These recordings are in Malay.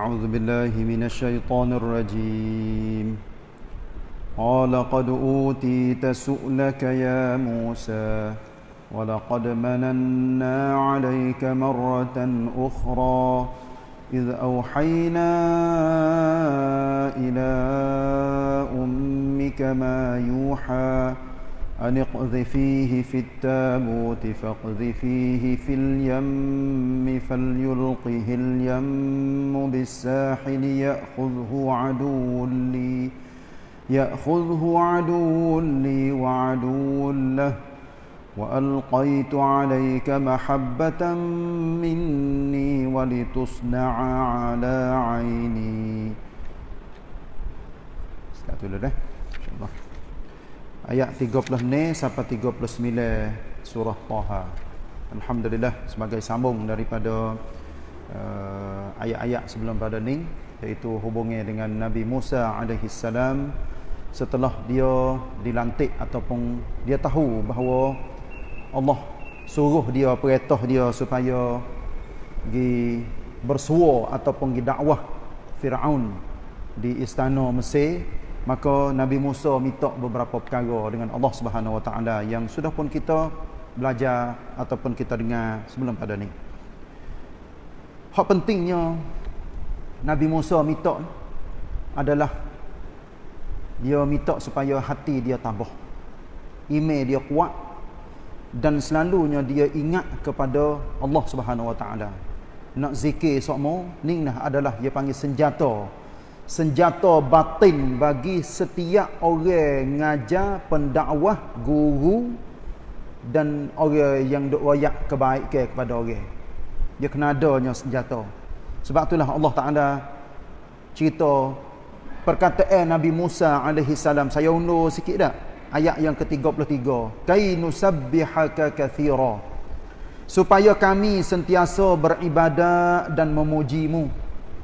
أعوذ بالله من الشيطان الرجيم قال قد أوتيت سؤلك يا موسى ولقد مننا عليك مرة أخرى إذ أوحينا إلى أمك ما يوحى أن اقذفيه في التابوت فاقذفيه في اليم فليلقه اليم بالساحل يأخذه عدو لي يأخذه عدو لي وعدو له وألقيت عليك محبة مني ولتصنع على عيني. Satu إن شاء الله. ayat 36 sampai 39 surah Taha. Alhamdulillah sebagai sambung daripada uh, ayat-ayat sebelum pada ni iaitu hubungnya dengan Nabi Musa alaihi salam setelah dia dilantik ataupun dia tahu bahawa Allah suruh dia perintah dia supaya pergi bersuara ataupun pergi dakwah Firaun di istana Mesir maka Nabi Musa minta beberapa perkara dengan Allah Subhanahu Wa Taala yang sudah pun kita belajar ataupun kita dengar sebelum pada ni. Hak pentingnya Nabi Musa minta adalah dia minta supaya hati dia tabah. Ime dia kuat dan selalunya dia ingat kepada Allah Subhanahu Wa Taala. Nak zikir sokmo ninglah adalah dia panggil senjata senjata batin bagi setiap orang ngajar pendakwah guru dan orang yang duk wayak kebaikan kepada orang dia kena adanya senjata sebab itulah Allah Taala cerita perkataan Nabi Musa alaihi salam saya undur sikit dah ayat yang ke-33 kainu sabbihaka kathira supaya kami sentiasa beribadah dan memujimu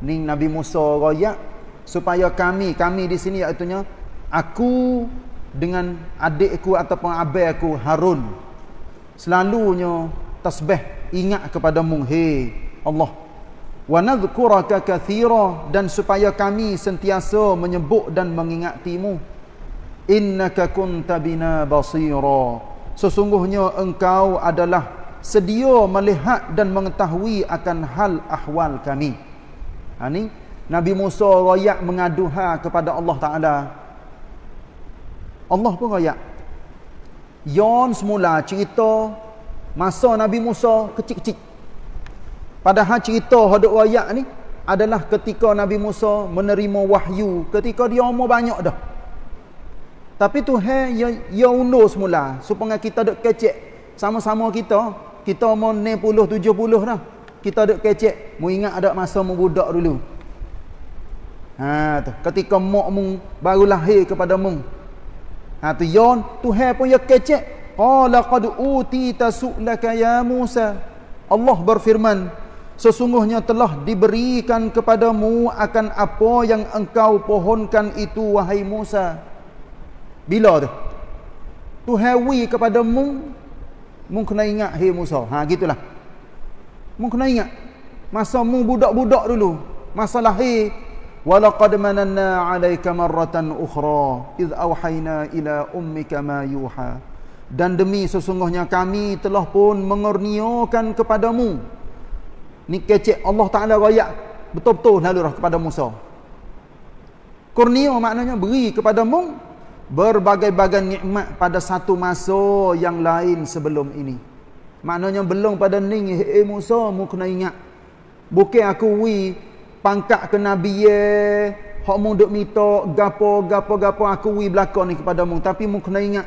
ni Nabi Musa royak supaya kami kami di sini iaitunya aku dengan adikku ataupun abai aku Harun selalunya tasbih ingat kepada Munghi Allah wa nadhkuraka kathira dan supaya kami sentiasa menyebut dan mengingatimu innaka kunta bina basira sesungguhnya engkau adalah sedia melihat dan mengetahui akan hal ahwal kami ha, Nabi Musa royak mengaduha kepada Allah Ta'ala. Allah pun royak. Yon semula cerita masa Nabi Musa kecil-kecil. Padahal ha cerita hadut royak ni adalah ketika Nabi Musa menerima wahyu. Ketika dia umur banyak dah. Tapi tu hai ya, ya undur semula. Supaya kita duk kecek sama-sama kita. Kita umur tujuh puluh dah. Kita duk kecek. Mu ingat ada masa membudak dulu. Ha tu, ketika makmu baru lahir kepada mu. Ha tu yon Tuhan pun ya kecek. Qala qad utita su'laka ya Musa. Allah berfirman, sesungguhnya telah diberikan kepadamu akan apa yang engkau pohonkan itu wahai Musa. Bila tu? Tuhan wi kepada mu mung kena ingat hai Musa. Ha gitulah. Mung kena ingat masa mu budak-budak dulu, masa lahir ولقد مننا عليك مرة أخرى إذ أوحينا إلى أمك ما يوحى dan demi sesungguhnya kami telah pun mengurniakan kepadamu ni kecek Allah Ta'ala raya betul-betul nalurah kepada Musa kurnia maknanya beri kepadamu berbagai-bagai nikmat pada satu masa yang lain sebelum ini maknanya belum pada ni eh Musa mu kena ingat bukan aku wii pangkat ke Nabi ye, hok mung dok mito, gapo gapo gapo aku wi belaka ni kepada mung, tapi mung kena ingat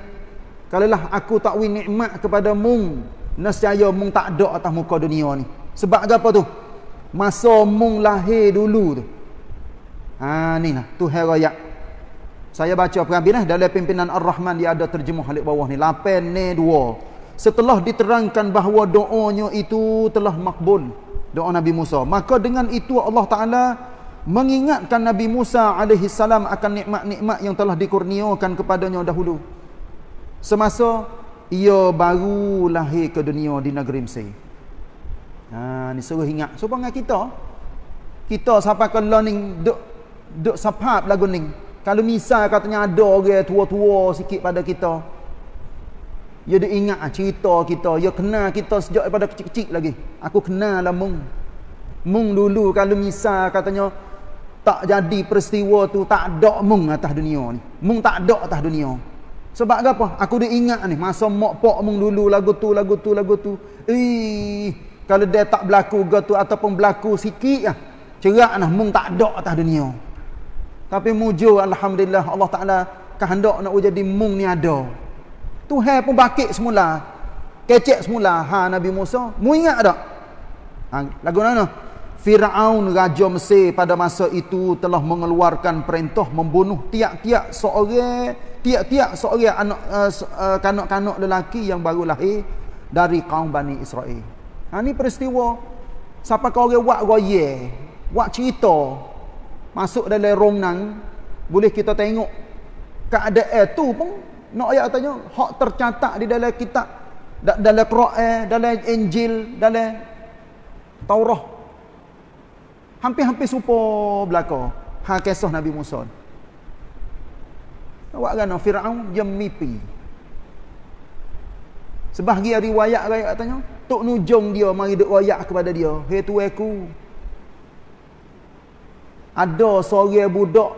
kalalah aku tak wi nikmat kepada mu nescaya mung tak ada atas muka dunia ni sebab gapo tu masa mung lahir dulu tu ha ni lah tu heroya, saya baca perambilah dalam pimpinan Ar-Rahman dia ada terjemah halik bawah ni lapen ne 2 setelah diterangkan bahawa doanya itu telah makbul doa Nabi Musa. Maka dengan itu Allah Ta'ala mengingatkan Nabi Musa AS akan nikmat-nikmat yang telah dikurniakan kepadanya dahulu. Semasa ia baru lahir ke dunia di negeri Mesir. Ha, ni suruh ingat. So, dengan kita, kita sampai ke learning, duk, duk sepap lagu ni. Kalau misal katanya ada orang tua-tua sikit pada kita, dia ada ingat ah, cerita kita. Dia kena kita sejak daripada kecil-kecil lagi. Aku kenal lah mung. Mung dulu kalau misa katanya tak jadi peristiwa tu tak ada mung atas dunia ni. Mung tak ada atas dunia. Sebab apa? Aku dah ingat ni. Masa mak pak mung dulu lagu tu, lagu tu, lagu tu. Eh, kalau dia tak berlaku ke tu ataupun berlaku sikit lah. Cerak lah. Mung tak ada atas dunia. Tapi mujur Alhamdulillah Allah Ta'ala kehendak nak jadi mung ni ada. Tuhan pun bakit semula. Kecek semula ha Nabi Musa. Mu ingat tak? Ha, lagu mana? Firaun raja Mesir pada masa itu telah mengeluarkan perintah membunuh tiap-tiap seorang tiap-tiap seorang anak eh, eh, kanak-kanak uh, uh, lelaki yang baru lahir dari kaum Bani Israel. Ha ni peristiwa siapa kau orang buat royal, buat cerita masuk dalam rongnang boleh kita tengok keadaan tu pun nak ayat tanya, hak tercatat di dalam kitab, dalam Quran, dalam Injil, dalam Taurah. Hampir-hampir serupa belaka hal kisah Nabi Musa. Awak kan Firaun dia mimpi. Sebahagian riwayat lah ayat tanya, tok nujung dia mari duk wayak kepada dia, "Hei tuanku, ada seorang budak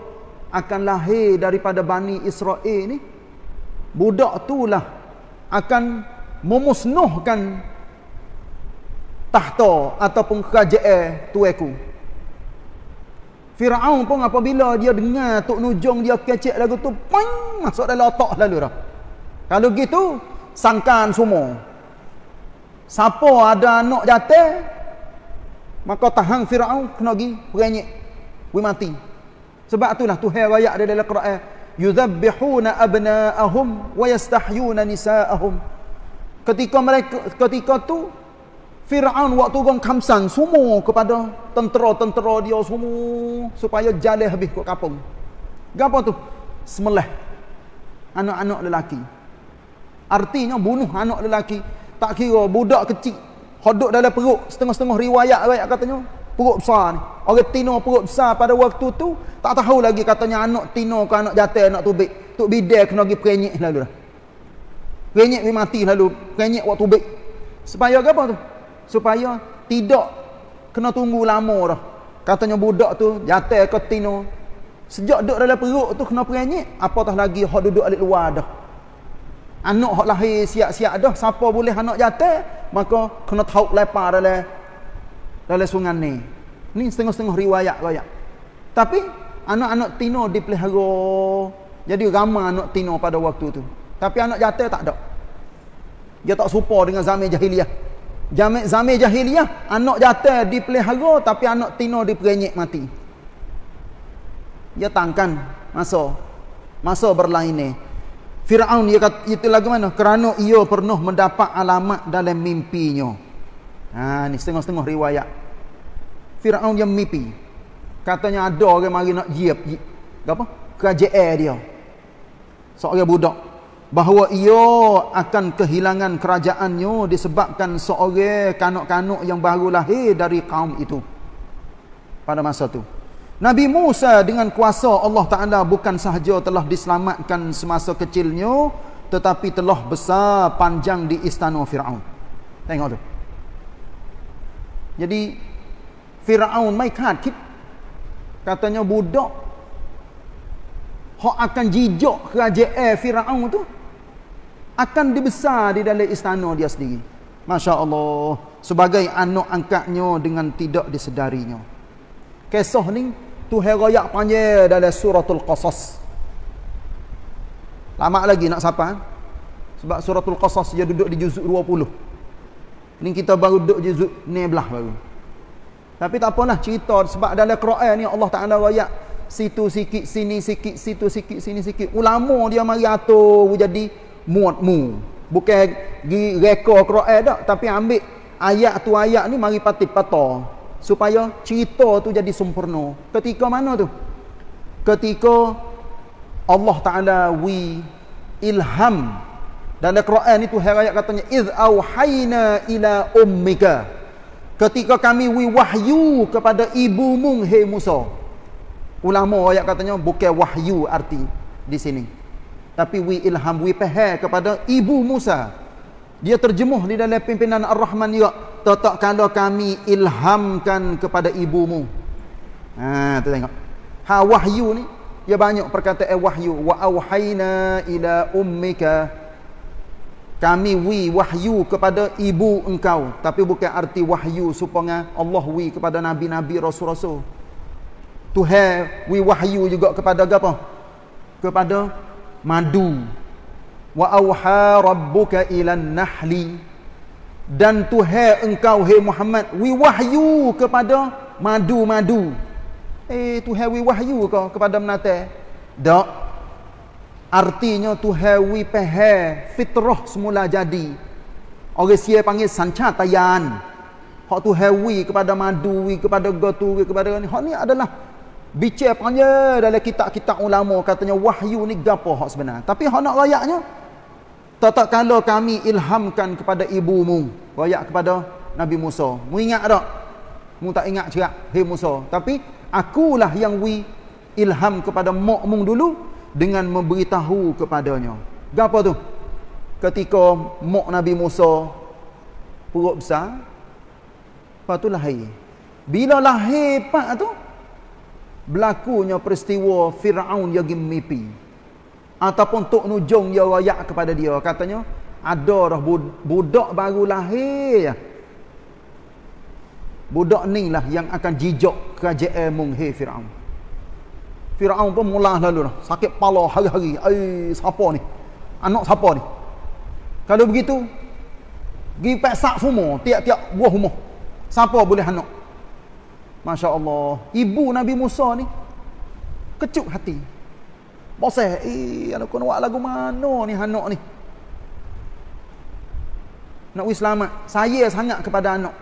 akan lahir daripada Bani Israel ni budak itulah akan memusnahkan tahta ataupun kerajaan tuaku. Firaun pun apabila dia dengar tok nujung dia kecek lagu tu pang masuk dalam otak lalu dah. Kalau gitu sangkan semua. Siapa ada anak jatuh maka tahan Firaun kena pergi perenyek. Wei mati. Sebab itulah Tuhan wayak dia dalam Quran yudhabbihun abna'ahum wa yastahyun nisa'ahum ketika mereka ketika tu Firaun waktu gong kamsan semua kepada tentera-tentera dia semua supaya jalan habis kat kampung gapo tu semelah anak-anak lelaki artinya bunuh anak lelaki tak kira budak kecil hodok dalam perut setengah-setengah riwayat riwayat katanya perut besar ni orang tino perut besar pada waktu tu tak tahu lagi katanya anak tino ke anak jatah anak tubik tu bidai kena pergi perenyek lalu dah perenyek pergi mati lalu perenyek waktu tubik supaya apa tu supaya tidak kena tunggu lama dah katanya budak tu jatah ke tino sejak duduk dalam perut tu kena perenyek apatah lagi hak duduk alik luar dah anak hak lahir siap-siap dah siapa boleh anak jatuh? maka kena tahu lepas dalam Lalu sungai ni. Ni setengah-setengah riwayat lah ya. Tapi anak-anak tino dipelihara. Jadi ramai anak tino pada waktu tu. Tapi anak jatuh tak ada. Dia tak serupa dengan zamir jahiliah. Zamir, zamir jahiliah, anak jatuh dipelihara tapi anak tino diperenyek mati. Dia tangkan masa. Masa berlainan. Fir'aun, dia kata, itu lagu mana? Kerana ia pernah mendapat alamat dalam mimpinya. Ha ni setengah-setengah riwayat. Firaun yang mimpi. Katanya ada orang mari nak jiap apa? Kerajaan dia. Seorang budak bahawa ia akan kehilangan kerajaannya disebabkan seorang kanak-kanak yang baru lahir dari kaum itu. Pada masa itu. Nabi Musa dengan kuasa Allah Taala bukan sahaja telah diselamatkan semasa kecilnya tetapi telah besar panjang di istana Firaun. Tengok tu. Jadi Firaun mai kan kit katanya budak hok akan jijok kerajaan eh, Firaun tu akan dibesar di dalam istana dia sendiri. Masya-Allah sebagai anak angkatnya dengan tidak disedarinya. Kisah ni tu heroyak panjang dalam suratul qasas. Lama lagi nak sapa. Eh? Sebab suratul qasas dia duduk di juzuk 20. Ni kita baru duduk je ni belah baru. Tapi tak apalah cerita sebab dalam Quran ni Allah Taala royak situ sikit sini sikit situ sikit sini sikit. Ulama dia mari atur jadi mu Bukan gi rekod Quran dak tapi ambil ayat tu ayat ni mari patip pato supaya cerita tu jadi sempurna. Ketika mana tu? Ketika Allah Taala wi ilham dan dalam Quran itu hari ayat katanya iz auhayna ila ummika. Ketika kami wi wahyu kepada ibumu hai Musa. Ulama ayat katanya bukan wahyu arti di sini. Tapi wi ilham wi pahe kepada ibu Musa. Dia terjemuh di dalam pimpinan Ar-Rahman ya tatak kala kami ilhamkan kepada ibumu. Ha tu tengok. Ha wahyu ni dia banyak perkataan eh wahyu wa auhayna ila ummika kami wi wahyu kepada ibu engkau tapi bukan arti wahyu supaya Allah wi kepada nabi-nabi rasul-rasul Tuhan wi wahyu juga kepada apa kepada madu wa auha rabbuka ilan nahli dan Tuhan engkau hai Muhammad wi wahyu kepada madu-madu eh Tuhan wi wahyu kau kepada menata dak Artinya tu hewi pehe fitrah semula jadi. Orang siapa panggil sancatayan. Hak tu hewi kepada madu, kepada gotu, kepada ni. Hak ni adalah bicara panggil dalam kitab-kitab ulama katanya wahyu ni gapo hak sebenarnya. Tapi hak nak rayaknya tatak kala kami ilhamkan kepada ibumu, rayak kepada Nabi Musa. Mu ingat tak? Mu tak ingat cerak hey Musa. Tapi akulah yang wi ilham kepada mokmu dulu dengan memberitahu kepadanya. Gapo tu? Ketika mak Nabi Musa perut besar, lepas tu lahir. Bila lahir pak tu, berlakunya peristiwa Firaun yang mimpi. Ataupun Tok Nujung yang rayak kepada dia. Katanya, ada dah bud budak baru lahir. Budak ni lah yang akan jijok kerajaan Munghe Firaun. Firaun pun mula lalu dah. Sakit kepala hari-hari. Ai, siapa ni? Anak siapa ni? Kalau begitu, pergi pesak semua, tiap-tiap buah rumah. Siapa boleh anak? Masya Allah. Ibu Nabi Musa ni, kecuk hati. Bosah, eh, anak kena buat lagu mana ni anak ni? Nak pergi selamat. Saya sangat kepada anak.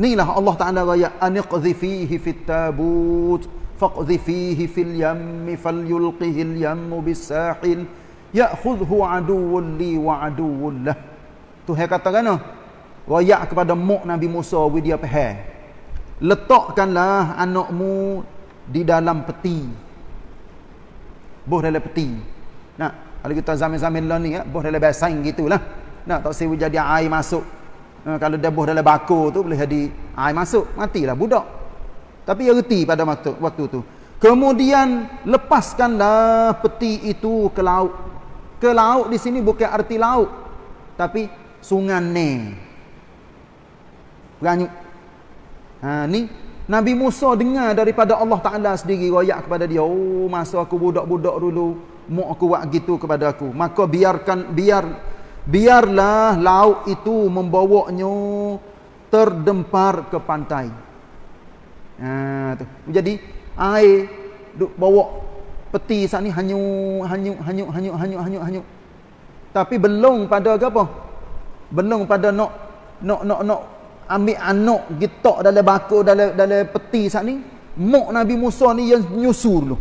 Inilah Allah Ta'ala raya, anikzifihi fit tabut. فاقذفيه في اليم فليلقه اليم بالساحل ياخذه عدو لي وعدو له Tuhan kata kan Wayak kepada muk Nabi Musa with dia pehe. Letakkanlah anakmu di dalam peti. Boh dalam peti. Nak, kalau kita zaman-zaman lah ni, ya, boh dalam besan gitulah. Nak, tak sebut jadi air masuk. Nah, kalau dia boh dalam bakul tu, boleh jadi air masuk. Matilah budak. Tapi ia reti pada waktu, waktu tu. Kemudian lepaskanlah peti itu ke laut. Ke laut di sini bukan arti laut. Tapi sungai ni. Beranyuk. Ha, ni. Nabi Musa dengar daripada Allah Ta'ala sendiri. Rayak kepada dia. Oh masa aku budak-budak dulu. Mok aku buat gitu kepada aku. Maka biarkan biar biarlah laut itu membawanya terdempar ke pantai. Ha tu. Jadi air duk bawa peti sat ni hanyu hanyu hanyu hanyu hanyu hanyu hanyu. Tapi belum pada ke apa? Belum pada nak nak nak nak ambil anak getok dalam bakul dalam dalam peti sat ni. Mok Nabi Musa ni yang nyusur dulu.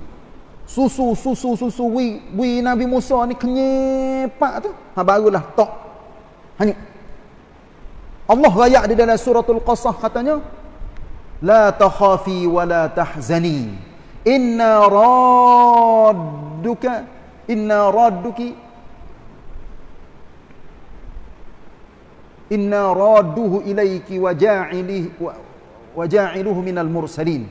Susu susu susu wi wi Nabi Musa ni kenyepak tu. Ha barulah tok. Hanyu. Allah rayak di dalam suratul qasah katanya لا تخافي ولا تحزني إن رادك إن رادك إن راده إليك وجاعله وجاعله من المرسلين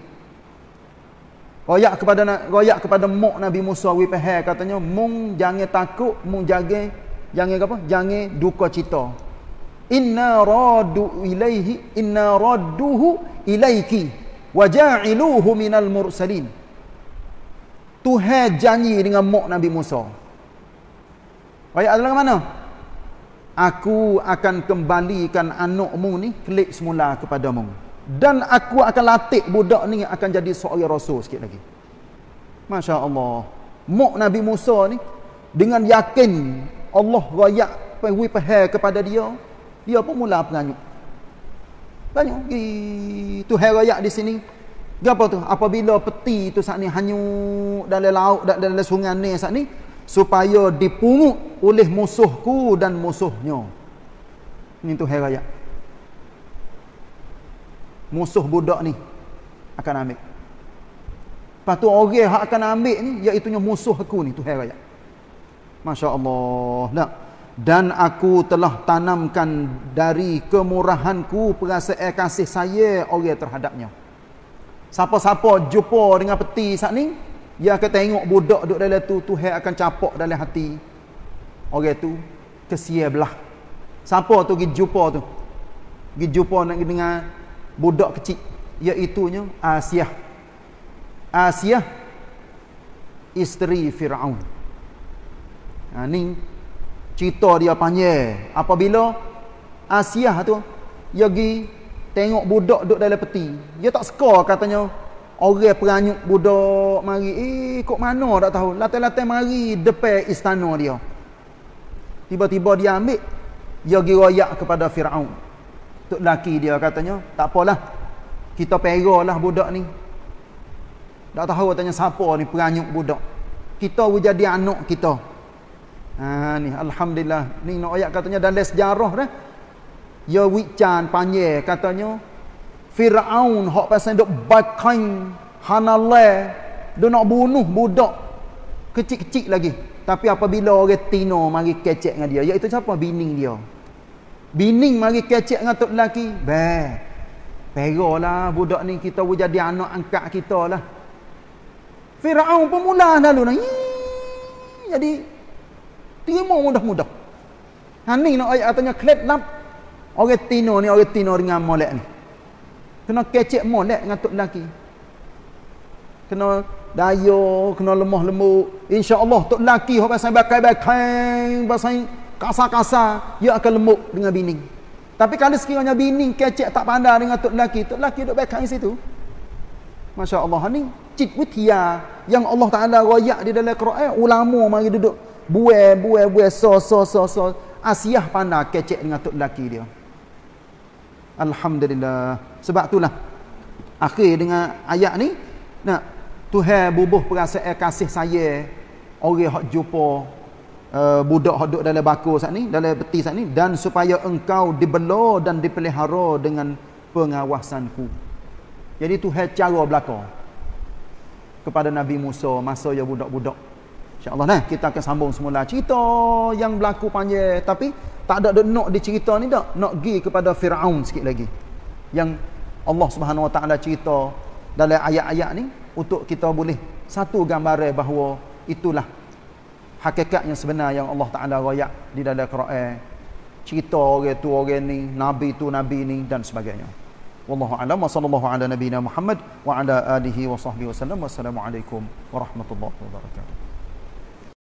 Royak kepada royak kepada mok Nabi Musa wi katanya mung jangan takut mung jaga jangan apa jangan duka cita inna radu ilaihi inna radduhu ilaiki wa ja'iluhu minal mursalin Tuhan janji dengan mak Nabi Musa Ayat dalam mana? Aku akan kembalikan anakmu ni klik semula mu. dan aku akan latih budak ni akan jadi seorang rasul sikit lagi Masya Allah Mok Nabi Musa ni Dengan yakin Allah raya Pahwi kepada dia dia pun mula banyak. penganyut tu herayak di sini apa tu apabila peti itu saat ni hanyut dalam laut dalam sungai ni saat ni supaya dipungut oleh musuhku dan musuhnya ini tu herayak musuh budak ni akan ambil lepas tu orang yang akan ambil ni iaitunya musuh aku ni tu herayak Masya Allah. Nah dan aku telah tanamkan dari kemurahanku perasaan kasih saya orang terhadapnya siapa-siapa jumpa dengan peti saat ni dia akan tengok budak duduk dalam tu tu akan capok dalam hati orang tu kesia belah siapa tu pergi jumpa tu pergi jumpa nak dengan budak kecil iaitunya Asiah Asiah isteri Fir'aun ha, ni cerita dia panjang apabila Asiah tu dia pergi tengok budak duduk dalam peti dia tak suka katanya orang peranyuk budak mari eh kok mana tak tahu latar-latar mari depan istana dia tiba-tiba dia ambil dia pergi royak kepada Fir'aun untuk laki dia katanya tak apalah kita peralah budak ni tak tahu tanya siapa ni peranyuk budak kita jadi anak kita Ha ni alhamdulillah. Ni nak ayat katanya dalam sejarah dah. Ya wican panjang katanya Firaun hok pasal dok bakain hanalle do nak bunuh budak kecil-kecil lagi. Tapi apabila orang tino mari kecek dengan dia, iaitu siapa bining dia. Bini mari kecek dengan tok lelaki. Ba. Peralah budak ni kita boleh jadi anak angkat kita lah. Firaun pemula lalu nah. Jadi Terima mudah-mudah. Ha ni nak ayat katanya klet lap. Orang tino ni, orang tino dengan molek ni. Kena kecek molek dengan tok lelaki. Kena dayo, kena lemah lembut. InsyaAllah tok lelaki orang pasang bakai-bakai, pasang kasar-kasar, dia akan lembut dengan bini. Tapi kalau sekiranya bini kecek tak pandai dengan tok lelaki, tok lelaki duduk bakai situ. Masya Allah ni cit wuthia yang Allah Taala royak di dalam Quran ulama mari duduk Bue, bue, bue, so, so, so, so. Asiah pandai kecek dengan tok lelaki dia. Alhamdulillah. Sebab itulah. Akhir dengan ayat ni. Nak. Tuhai bubuh perasaan kasih saya. Orang yang jumpa. Uh, budak yang duduk dalam bakul saat ni. Dalam peti saat ni. Dan supaya engkau dibelor dan dipelihara dengan pengawasanku. Jadi Tuhai cara belakang. Kepada Nabi Musa. Masa ya budak-budak. InsyaAllah lah kita akan sambung semula cerita yang berlaku panjang tapi tak ada dia nak dicerita ni tak nak pergi kepada Fir'aun sikit lagi yang Allah Subhanahu Wa Taala cerita dalam ayat-ayat ni untuk kita boleh satu gambaran bahawa itulah hakikat yang sebenar yang Allah Taala royak di dalam Quran cerita orang tu orang ni nabi tu nabi ni dan sebagainya wallahu a'lam wa sallallahu ala nabiyyina Muhammad wa ala alihi wa sahbihi wasallam wassalamu alaikum warahmatullahi wabarakatuh